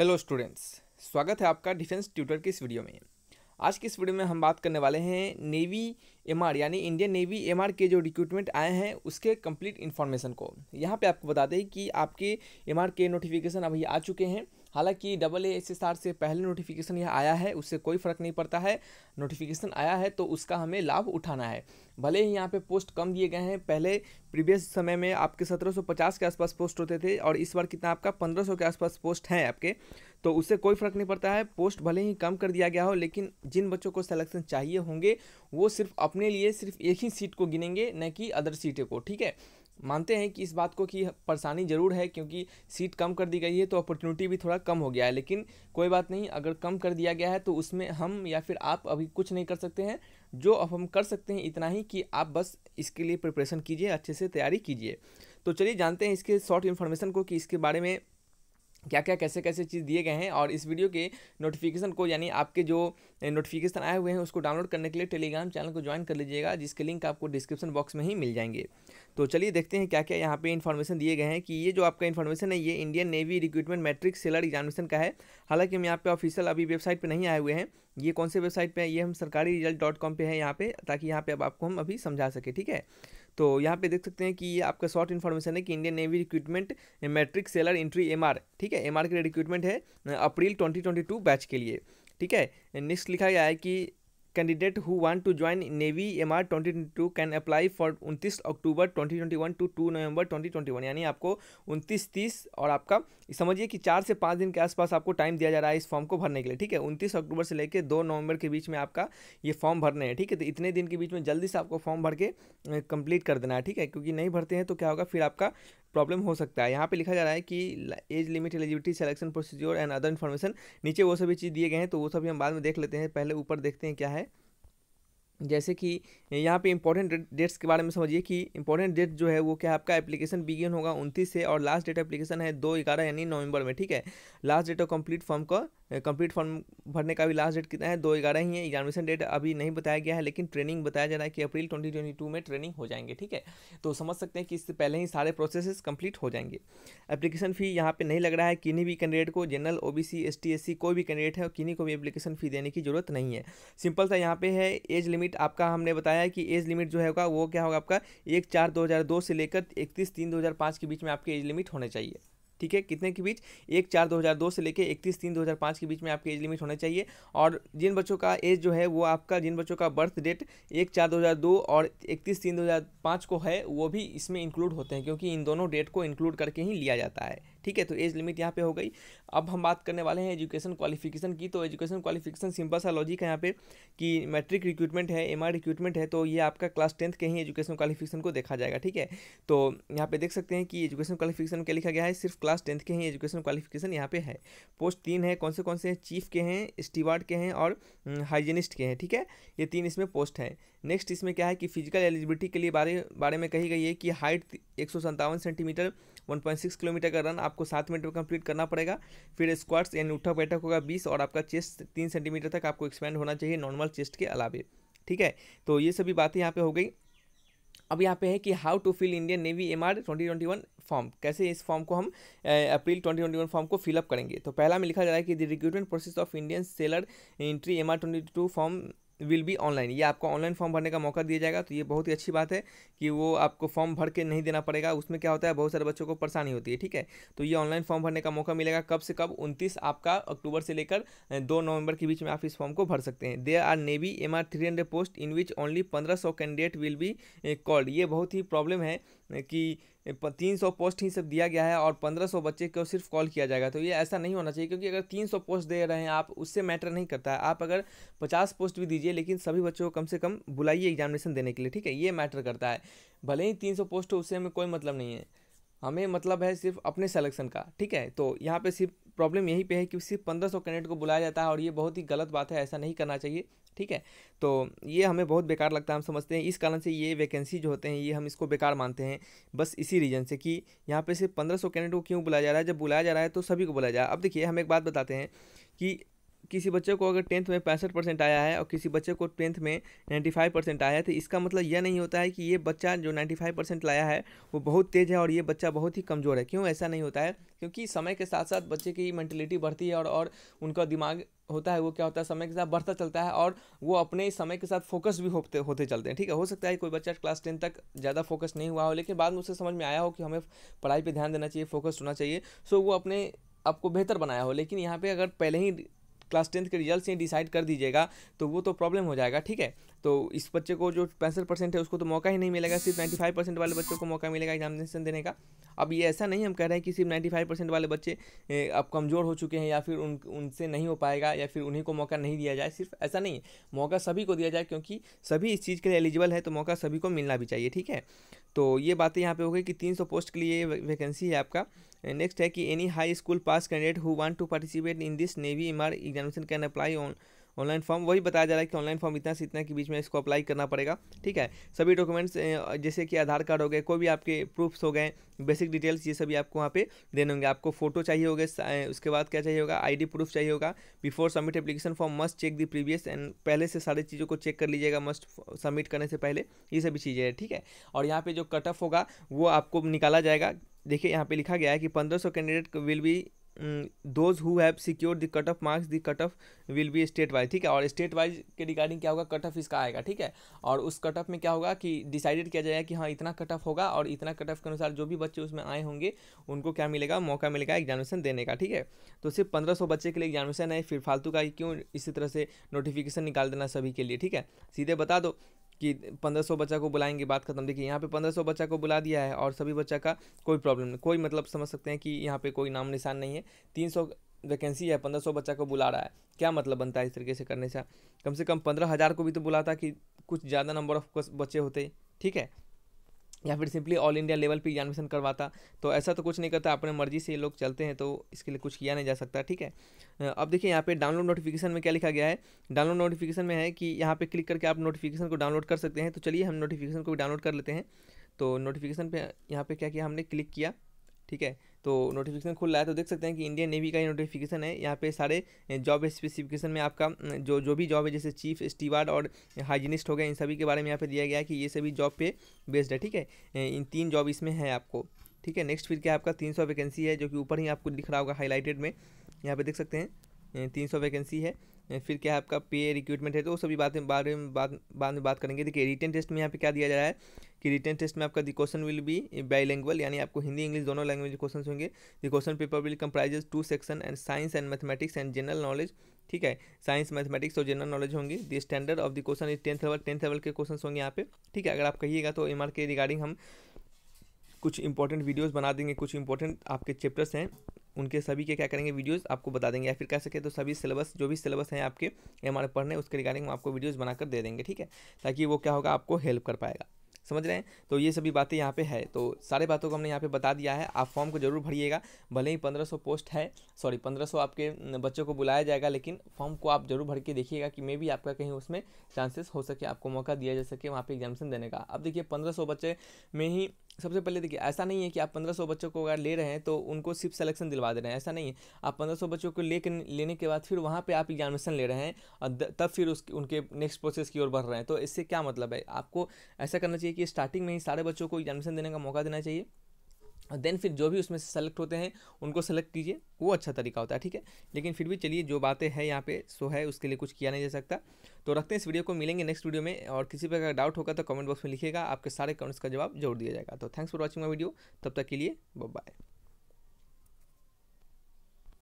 hello students स्वागत है आपका डिफेंस ट्यूटर की इस वीडियो में आज की इस वीडियो में हम बात करने वाले हैं नेवी एमआर यानी इंडियन नेवी एमआर के जो रिक्रूटमेंट आए हैं उसके कंप्लीट इन्फॉर्मेशन को यहाँ पे आपको बता दें कि आपके एमआर के नोटिफिकेशन अभी आ चुके हैं हालांकि double A S S R से पहले नोटिफिकेशन यह आया है उससे कोई फ़र्क नहीं पड़ता है नोटिफिकेशन आया है तो उसका हमें लाभ उठाना है भले ही यहाँ पे पोस्ट कम दिए गए हैं पहले प्रीवियस समय में आपके 1750 के आसपास पोस्ट होते थे और इस बार कितना आपका 1500 के आसपास पोस्ट हैं आपके तो उससे कोई फ़र्क नहीं पड़ता है पोस्ट भले ही कम कर दिया गया हो लेकिन जिन बच्चों को सिलेक्शन चाहिए होंगे वो सिर्फ अपने लिए सिर्फ एक ही सीट को गिनेंगे न कि अदर सीटें को ठीक है मानते हैं कि इस बात को कि परेशानी ज़रूर है क्योंकि सीट कम कर दी गई है तो अपॉर्चुनिटी भी थोड़ा कम हो गया है लेकिन कोई बात नहीं अगर कम कर दिया गया है तो उसमें हम या फिर आप अभी कुछ नहीं कर सकते हैं जो अब हम कर सकते हैं इतना ही कि आप बस इसके लिए प्रिपरेशन कीजिए अच्छे से तैयारी कीजिए तो चलिए जानते हैं इसके शॉर्ट इन्फॉर्मेशन को कि इसके बारे में क्या क्या कैसे कैसे चीज़ दिए गए हैं और इस वीडियो के नोटिफिकेशन को यानी आपके जो नोटिफिकेशन आए हुए हैं उसको डाउनलोड करने के लिए टेलीग्राम चैनल को ज्वाइन कर लीजिएगा जिसके लिंक आपको डिस्क्रिप्शन बॉक्स में ही मिल जाएंगे तो चलिए देखते हैं क्या क्या यहाँ पे इन्फॉर्मेशन दिए गए हैं कि ये जो आपका इन्फॉर्मेशन है ये Indian navy recruitment matric sailor examination का है हालांकि हम यहाँ पे ऑफिशियल अभी वेबसाइट पर नहीं आए हुए हैं ये कौन से वेबसाइट पर है ये हम सरकारी रिजल्ट डॉट कॉम पर है यहाँ पर ताकि यहाँ पर अब आपको हम अभी समझा सके ठीक है तो यहाँ पे देख सकते हैं कि ये आपका शॉर्ट इन्फॉर्मेशन है कि Indian navy recruitment matric sailor entry M ठीक है एम के लिए रिक्रूटमेंट है अप्रैल ट्वेंटी बैच के लिए ठीक है नेक्स्ट लिखा गया है कि candidate who want to join navy M R twenty twenty two can apply for उनतीस October twenty twenty one to two November twenty twenty one यानी आपको उनतीस तीस और आपका समझिए कि चार से पाँच दिन के आसपास आपको टाइम दिया जा रहा है इस फॉर्म को भरने के लिए ठीक है उनतीस अक्टूबर से लेकर दो नवंबर के बीच में आपका ये फॉर्म भरने हैं ठीक है तो इतने दिन के बीच में जल्दी से आपको फॉर्म भर के कंप्लीट कर देना है ठीक है क्योंकि नहीं भरते हैं तो क्या होगा फिर आपका प्रॉब्लम हो सकता है यहाँ पे लिखा जा रहा है कि age limit eligibility selection procedure and other information नीचे वो सभी चीज़ दिए गए हैं तो वो सभी हम बाद में देख लेते हैं पहले ऊपर देखते हैं क्या है जैसे कि यहाँ पे इंपॉर्टेंट डेट्स के बारे में समझिए कि इंपॉर्टेंट डेट जो है वो क्या आपका एप्लीकेशन बिगिन होगा उनतीस से और लास्ट डेट एप्लीकेशन है दो ग्यारह यानी नवंबर में ठीक है last date of complete form का कंप्लीट फॉर्म भरने का भी लास्ट डेट कितना है दो ग्यारह ही है एग्जामिनेशन डेट अभी नहीं बताया गया है लेकिन ट्रेनिंग बताया जा रहा है कि अप्रैल ट्वेंटी ट्वेंटी टू में ट्रेनिंग हो जाएंगे ठीक है तो समझ सकते हैं कि इससे पहले ही सारे प्रोसेसेस कंप्लीट हो जाएंगे एप्लीकेशन फ़ी यहाँ पे नहीं लग रहा है किन्हीं भी कैंडिडेट को general O B C S T S C कोई भी कैंडिडेट है और किन्हीं को भी एप्लीकेशन फ़ी देने की जरूरत नहीं है सिंपल सा यहाँ पे है एज लिमिट आपका हमने बताया कि एज लिमिट जो होगा वो क्या होगा आपका एक चार दो हज़ार दो से लेकर इकतीस तीन दो हज़ार पाँच के बीच में आपकी एज लिमिट होना चाहिए ठीक है कितने के बीच एक चार 2002 से लेकर इकतीस तीन 2005 के बीच में आपके एज लिमिट होना चाहिए और जिन बच्चों का एज जो है वो आपका जिन बच्चों का बर्थ डेट एक चार 2002 और इकतीस तीन 2005 को है वो भी इसमें इंक्लूड होते हैं क्योंकि इन दोनों डेट को इंक्लूड करके ही लिया जाता है ठीक है तो एज लिमिट यहाँ पे हो गई अब हम बात करने वाले हैं एजुकेशन क्वालिफिकेशन की तो एजुकेशन क्वालिफिकेशन सिंपल सा लॉजिक है यहाँ पे कि मैट्रिक रिक्रूटमेंट है एम रिक्रूटमेंट है तो ये आपका क्लास टेंथ के ही एजुकेशन क्वालिफिकेशन को देखा जाएगा ठीक है तो यहाँ पे देख सकते हैं कि एजुकेशन क्वालिफिकेशन क्या लिखा गया है सिर्फ क्लास टेंथ के ही एजुकेशन क्वालिफिकेशन यहाँ पे है पोस्ट तीन है कौन से कौन से हैं चीफ के हैं स्टीवार्ड के हैं और हाइजीनिस्ट हम्म, के हैं ठीक है ये तीन इसमें पोस्ट हैं नेक्स्ट इसमें क्या है कि फिजिकल एलिजिबिलिटी के लिए बारे बारे में कही गई है कि हाइट एक सेंटीमीटर 1.6 किलोमीटर का रन आपको सात मिनट में कंप्लीट करना पड़ेगा फिर स्क्वाट्स यानी उठक बैठक होगा बीस और आपका चेस्ट तीन सेंटीमीटर तक आपको एक्सपेंड होना चाहिए नॉर्मल चेस्ट के अलावे ठीक है तो ये सभी बातें यहाँ पर हो गई अब यहाँ पे है कि how to fill Indian navy M R twenty twenty one form कैसे इस फॉर्म को हम April twenty twenty one form को फिलअप करेंगे तो पहला में लिखा जा रहा है कि the recruitment process of Indian sailor entry M R twenty two form will be online ये आपको ऑनलाइन फॉर्म भरने का मौका दिया जाएगा तो ये बहुत ही अच्छी बात है कि वो आपको फॉर्म भर के नहीं देना पड़ेगा उसमें क्या होता है बहुत सारे बच्चों को परेशानी होती है ठीक है तो ये ऑनलाइन फॉर्म भरने का मौका मिलेगा कब से कब उनतीस आपका अक्टूबर से लेकर दो नवंबर के बीच में आप इस फॉर्म को भर सकते हैं they are navy M R three hundred post in which only पंद्रह सौ कैंडिडेट विल बी कॉल्ड ये बहुत ही प्रॉब्लम है कि तीन सौ पोस्ट ही सब दिया गया है और पंद्रह सौ बच्चे को सिर्फ कॉल किया जाएगा तो ये ऐसा नहीं होना चाहिए क्योंकि अगर तीन सौ पोस्ट दे रहे हैं आप उससे मैटर नहीं करता है आप अगर पचास पोस्ट भी दीजिए लेकिन सभी बच्चों को कम से कम बुलाइए एग्जामिनेशन देने के लिए ठीक है ये मैटर करता है भले ही तीन सौ पोस्ट हो उससे हमें कोई मतलब नहीं है हमें मतलब है सिर्फ अपने सेलेक्शन का ठीक है तो यहाँ पे सिर्फ प्रॉब्लम यहीं पे है कि सिर्फ पंद्रह सौ कैंडिडेट को बुलाया जाता है और ये बहुत ही गलत बात है ऐसा नहीं करना चाहिए ठीक है तो ये हमें बहुत बेकार लगता है हम समझते हैं इस कारण से ये वैकेंसी जो होते हैं ये हम इसको बेकार मानते हैं बस इसी रीज़न से कि यहाँ पे सिर्फ पंद्रह सौ कैंडिडेट को क्यों बुलाया जा रहा है जब बुलाया जा रहा है तो सभी को बुलाया जा रहा है अब देखिए हम एक बात बताते हैं कि किसी बच्चे को अगर टेंथ में पैंसठ परसेंट आया है और किसी बच्चे को टेंथ में नाइन्टी फाइव परसेंट आया है तो इसका मतलब यह नहीं होता है कि ये बच्चा जो नाइन्टी फाइव परसेंट लाया है वो बहुत तेज़ है और ये बच्चा बहुत ही कमज़ोर है क्यों ऐसा नहीं होता है क्योंकि समय के साथ साथ बच्चे की मैंटिलिटी बढ़ती है और और उनका दिमाग होता है वो क्या होता है समय के साथ बढ़ता चलता है और वो अपने समय के साथ फोकस भी होते होते चलते हैं ठीक है हो सकता है कोई बच्चा क्लास टेन तक ज़्यादा फोकस नहीं हुआ हो लेकिन बाद में उसे समझ में आया हो कि हमें पढ़ाई पर ध्यान देना चाहिए फोकस होना चाहिए सो वो अपने आपको बेहतर बनाया हो लेकिन यहाँ पे अगर पहले ही क्लास टेंथ के रिजल्ट से डिसाइड कर दीजिएगा तो वो तो प्रॉब्लम हो जाएगा ठीक है तो इस बच्चे को जो पैंसठ परसेंट है उसको तो मौका ही नहीं मिलेगा सिर्फ नाइन्टी फाइव परसेंट वाले बच्चों को मौका मिलेगा एग्जामिनेशन देने का अब ये ऐसा नहीं हम कह रहे हैं कि सिर्फ नाइन्टी फाइव परसेंट वाले बच्चे अब कमज़ोर हो चुके हैं या फिर उन उनसे नहीं हो पाएगा या फिर उन्हीं को मौका नहीं दिया जाए सिर्फ ऐसा नहीं है मौका सभी को दिया जाए क्योंकि सभी इस चीज़ के लिए एलिजिबल है तो मौका सभी को मिलना भी चाहिए ठीक है तो ये बातें यहाँ पे हो गई कि तीन पोस्ट के लिए वैकेंसी है आपका नेक्स्ट है कि any high school pass candidate who want to participate in this navy M R examination can apply on online form वही बताया जा रहा है कि ऑनलाइन फॉर्म इतना से इतना के बीच में इसको अप्लाई करना पड़ेगा ठीक है सभी डॉक्यूमेंट्स जैसे कि आधार कार्ड हो गए कोई भी आपके प्रूफ्स हो गए बेसिक डिटेल्स ये सभी आपको वहाँ पे देने होंगे आपको फोटो चाहिए होगा उसके बाद क्या चाहिए होगा आईडी प्रूफ चाहिए होगा before submit application form must check the previous and पहले से सारी चीज़ों को चेक कर लीजिएगा मस्ट सबमिट करने से पहले ये सभी चीज़ें हैं ठीक है और यहाँ पे जो कट ऑफ होगा वो आपको निकाला जाएगा देखिए यहाँ पे लिखा गया है कि 1500 candidate will be those who have secure the cut off marks the cut off will be state wise ठीक है और स्टेट वाइज के रिगार्डिंग क्या होगा कट ऑफ इसका आएगा ठीक है और उस कट ऑफ में क्या होगा कि डिसाइडेड किया जाएगा कि हाँ इतना कट ऑफ होगा और इतना कट ऑफ के अनुसार जो भी बच्चे उसमें आए होंगे उनको क्या मिलेगा मौका मिलेगा एग्जामिनेशन देने का ठीक है तो सिर्फ पंद्रह सौ बच्चे के लिए एग्जामिनेशन है फिर फालतू का क्यों इसी तरह से नोटिफिकेशन निकाल देना सभी के लिए ठीक है सीधे बता दो कि पंद्रह सौ बच्चा को बुलाएंगे बात खत्म देखिए यहाँ पे पंद्रह सौ बच्चा को बुला दिया है और सभी बच्चा का कोई प्रॉब्लम नहीं कोई मतलब समझ सकते हैं कि यहाँ पे कोई नाम निशान नहीं है तीन सौ वैकेंसी है पंद्रह सौ बच्चा को बुला रहा है क्या मतलब बनता है इस तरीके से करने से कम से कम पंद्रह हज़ार को भी तो बुलाता कि कुछ ज़्यादा नंबर ऑफ बच्चे होते ठीक है या फिर सिंपली ऑल इंडिया लेवल पे एडमिशन करवाता तो ऐसा तो कुछ नहीं करता अपने मर्जी से ये लोग चलते हैं तो इसके लिए कुछ किया नहीं जा सकता ठीक है अब देखिए यहाँ पे डाउनलोड नोटिफिकेशन में क्या लिखा गया है डाउनलोड नोटिफिकेशन में है कि यहाँ पे क्लिक करके आप नोटिफिकेशन को डाउनलोड कर सकते हैं तो चलिए हम नोटिफिकेशन को भी डाउनलोड कर लेते हैं तो नोटिफिकेशन पे यहाँ पे क्या किया हमने क्लिक किया ठीक है तो नोटिफिकेशन खुल रहा है तो देख सकते हैं कि इंडियन नेवी का ही नोटिफिकेशन है यहाँ पे सारे जॉब स्पेसिफिकेशन में आपका जो जो भी जॉब है जैसे चीफ स्टीवार्ड और हाइजीनिस्ट हो गए इन सभी के बारे में यहाँ पे दिया गया है कि ये सभी जॉब पे बेस्ड है ठीक है इन तीन जॉब इसमें है आपको ठीक है नेक्स्ट फिर क्या आपका तीन सौ वैकेंसी है जो कि ऊपर ही आपको दिख रहा होगा हाईलाइटेड में यहाँ पर देख सकते हैं तीन सौ वैकेंसी है फिर क्या है आपका पे रिक्रूटमेंट है तो सभी बातें बारे में बाद बाद में बात करेंगे देखिए रिटर्न टेस्ट में यहाँ पे क्या दिया जा रहा है कि रिटर्न टेस्ट में आपका the question will be bilingual यानी आपको हिंदी इंग्लिश दोनों लैंग्वेज क्वेश्चन होंगे the question paper will comprises two section and science and mathematics and general knowledge ठीक है साइंस मैथमेटिक्स और जनरल नॉलेज होंगे the standard of the question is tenth level tenth level के question होंगे यहाँ पे ठीक है अगर आप कहिएगा तो एम के रिगार्डिंग हम कुछ इंपॉर्टेंट वीडियोज़ बना देंगे कुछ इंपॉर्टेंट आपके चैप्टर्स हैं उनके सभी के क्या करेंगे वीडियोज़ आपको बता देंगे या फिर कह सके तो सभी सिलेबस जो भी सिलेबस हैं आपके हमारे पढ़ने उसके रिगार्डिंग हम आपको वीडियोज़ बनाकर दे देंगे ठीक है ताकि वो क्या होगा आपको हेल्प कर पाएगा समझ रहे हैं तो ये सभी बातें यहाँ पे है तो सारे बातों को हमने यहाँ पे बता दिया है आप फॉर्म को जरूर भरिएगा भले ही 1500 पोस्ट है सॉरी 1500 आपके बच्चों को बुलाया जाएगा लेकिन फॉर्म को आप जरूर भर के देखिएगा कि मे भी आपका कहीं उसमें चांसेस हो सके आपको मौका दिया जा सके वहाँ पर एग्जामेशन देने का अब देखिए पंद्रह बच्चे में ही सबसे पहले देखिए ऐसा नहीं है कि आप 1500 बच्चों को अगर ले रहे हैं तो उनको सिर्फ सिलेक्शन दिलवा दे रहे हैं ऐसा नहीं है आप 1500 बच्चों को ले लेने के बाद फिर वहाँ पे आप एग्जामिनेशन ले रहे हैं और तब फिर उसके उनके नेक्स्ट प्रोसेस की ओर बढ़ रहे हैं तो इससे क्या मतलब है आपको ऐसा करना चाहिए कि स्टार्टिंग में ही सारे बच्चों को एग्जामिनेशन देने का मौका देना चाहिए देन फिर जो भी उसमें से सेलेक्ट होते हैं उनको सेलेक्ट कीजिए वो अच्छा तरीका होता है ठीक है लेकिन फिर भी चलिए जो बातें हैं यहाँ पे सो है उसके लिए कुछ किया नहीं जा सकता तो रखते हैं इस वीडियो को मिलेंगे नेक्स्ट वीडियो में और किसी प्रकार का डाउट होगा तो कमेंट बॉक्स में लिखिएगा आपके सारे कमेंट्स का जवाब जरूर दिया जाएगा तो thanks for watching my video तब तक के लिए बाय